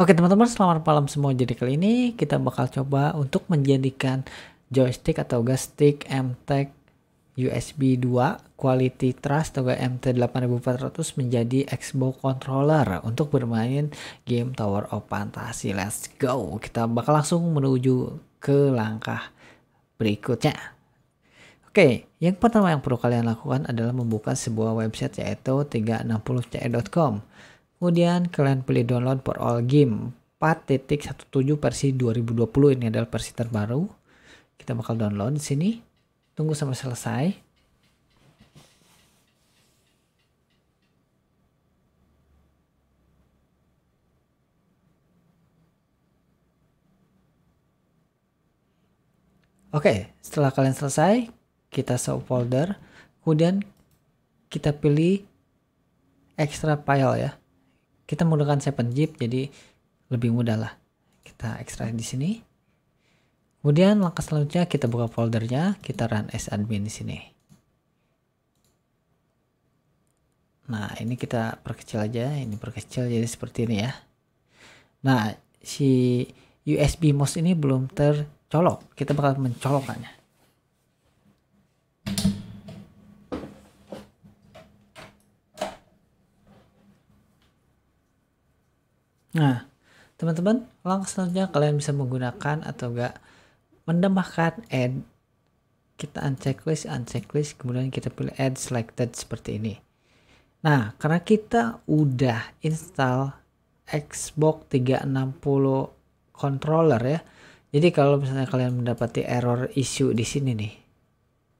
Oke teman-teman selamat malam semua. Jadi kali ini kita bakal coba untuk menjadikan joystick atau gas stick MTEK USB 2 Quality Trust atau MT8400 menjadi Xbox controller untuk bermain game Tower of Fantasy. Let's go. Kita bakal langsung menuju ke langkah berikutnya. Oke, yang pertama yang perlu kalian lakukan adalah membuka sebuah website yaitu 360ce.com. Kemudian kalian pilih download for all game 4.17 versi 2020 ini adalah versi terbaru. Kita bakal download di sini. Tunggu sampai selesai. Oke, setelah kalian selesai, kita save folder. Kemudian kita pilih extra file ya kita menggunakan 7zip jadi lebih mudah lah kita ekstrak di sini kemudian langkah selanjutnya kita buka foldernya kita run admin di sini nah ini kita perkecil aja ini perkecil jadi seperti ini ya nah si USB mouse ini belum tercolok kita bakal mencolokkannya Nah, teman-teman, langkah selanjutnya kalian bisa menggunakan atau enggak mendemahkan add kita unchecklist, unchecklist, kemudian kita pilih add selected seperti ini. Nah, karena kita udah install Xbox 360 controller ya. Jadi kalau misalnya kalian mendapati error issue di sini nih,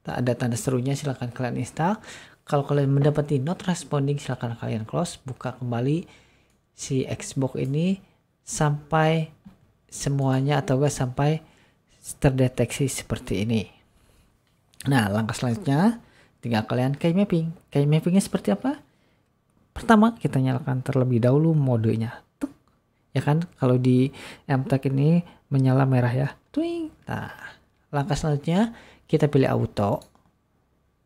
tak ada tanda serunya silahkan kalian install. Kalau kalian mendapati not responding silahkan kalian close, buka kembali si Xbox ini sampai semuanya atau enggak sampai terdeteksi seperti ini. Nah, langkah selanjutnya tinggal kalian kayak mapping. Kayak mappingnya seperti apa? Pertama, kita nyalakan terlebih dahulu modenya. Tuk. Ya kan, kalau di MTech ini menyala merah ya. Twing. Nah, langkah selanjutnya kita pilih auto.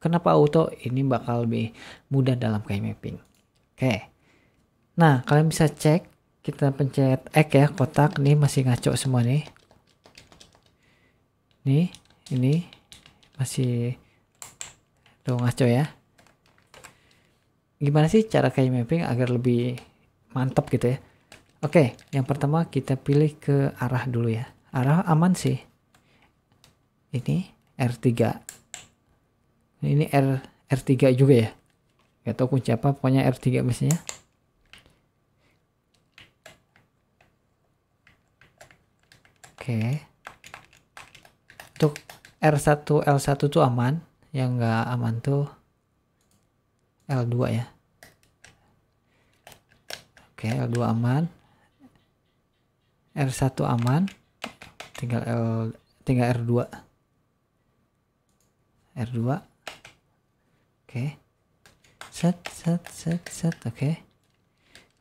Kenapa auto? Ini bakal lebih mudah dalam kayak mapping. Oke. Okay Nah, kalian bisa cek, kita pencet X ya, kotak, nih masih ngaco semua nih. Nih, ini masih tuh ngaco ya. Gimana sih cara kayak mapping agar lebih mantap gitu ya? Oke, yang pertama kita pilih ke arah dulu ya. Arah aman sih. Ini R3. Ini R R3 juga ya. Gak tau kunci apa, pokoknya R3 biasanya. Oke. Untuk R1 L1 tuh aman, yang nggak aman tuh L2 ya. Oke, L2 aman. R1 aman. Tinggal L tinggal R2. R2. Oke. Set set set set oke.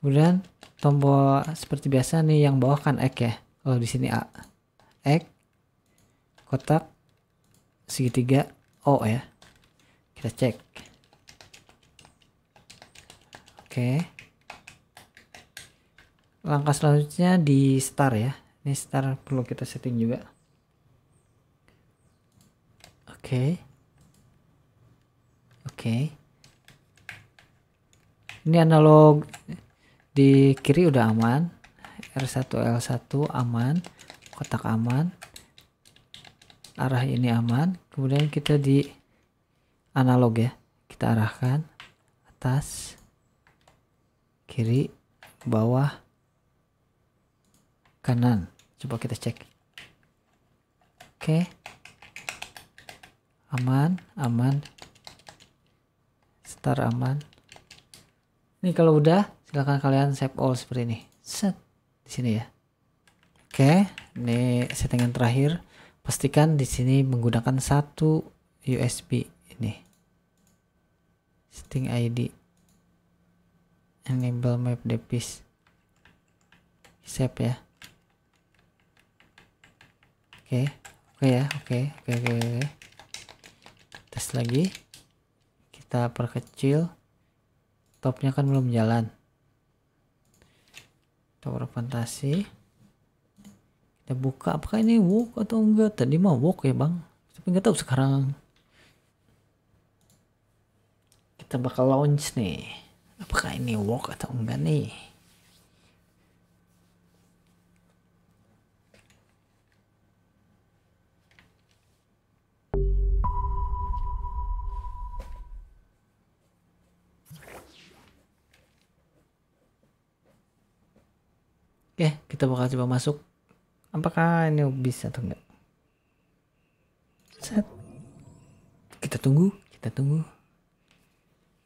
Kemudian tombol seperti biasa nih yang bawah kan X ya. Kalau di sini A. X kotak segitiga O ya kita cek oke langkah selanjutnya di star ya ini star perlu kita setting juga oke oke ini analog di kiri udah aman R1 L1 aman kotak aman arah ini aman kemudian kita di analog ya kita arahkan atas kiri bawah kanan coba kita cek oke aman aman start aman ini kalau udah silahkan kalian save all seperti ini set di sini ya Oke, ini settingan terakhir. Pastikan di sini menggunakan satu USB ini. Setting ID. Enable map device. Save ya. Oke. Oke ya, oke, oke, oke, oke. Tes lagi. Kita perkecil. Topnya kan belum jalan. Tower fantasi kita buka apakah ini walk atau enggak tadi mah walk ya bang tapi nggak tahu sekarang kita bakal launch nih apakah ini walk atau enggak nih Oke, kita bakal coba masuk Apakah ini bisa atau enggak? Set. Kita tunggu, kita tunggu.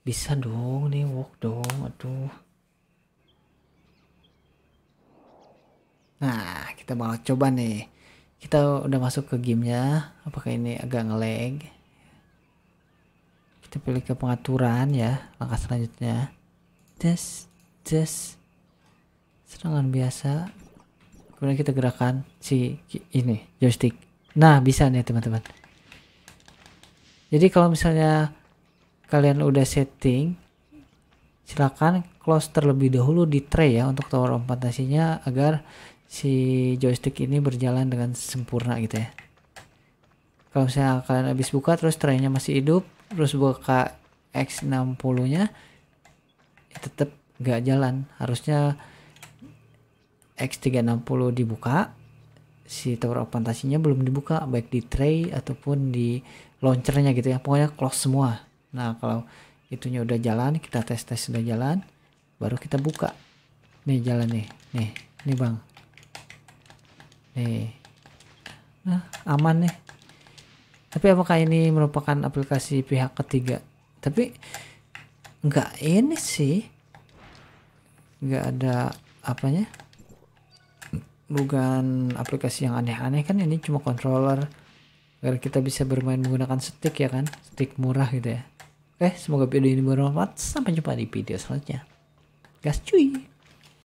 Bisa dong nih walk dong, aduh. Nah, kita bakal coba nih. Kita udah masuk ke gamenya. Apakah ini agak ngelag? Kita pilih ke pengaturan ya, langkah selanjutnya. Tes, tes. Serangan biasa, kemudian kita gerakan si ini joystick nah bisa nih teman-teman jadi kalau misalnya kalian udah setting silahkan close terlebih dahulu di tray ya untuk tower fantasinya agar si joystick ini berjalan dengan sempurna gitu ya kalau misalnya kalian habis buka terus traynya masih hidup terus buka X60 nya tetap gak jalan harusnya X360 dibuka, si tower of fantasinya belum dibuka baik di tray ataupun di launchernya gitu ya. Pokoknya close semua. Nah, kalau itunya udah jalan, kita tes-tes sudah jalan, baru kita buka. Nih jalan nih. Nih, nih Bang. Nih. Nah, aman nih. Tapi apakah ini merupakan aplikasi pihak ketiga? Tapi enggak ini sih. enggak ada apanya? bukan aplikasi yang aneh-aneh kan ini cuma controller agar kita bisa bermain menggunakan stick ya kan stick murah gitu ya oke eh, semoga video ini bermanfaat sampai jumpa di video selanjutnya gas cuy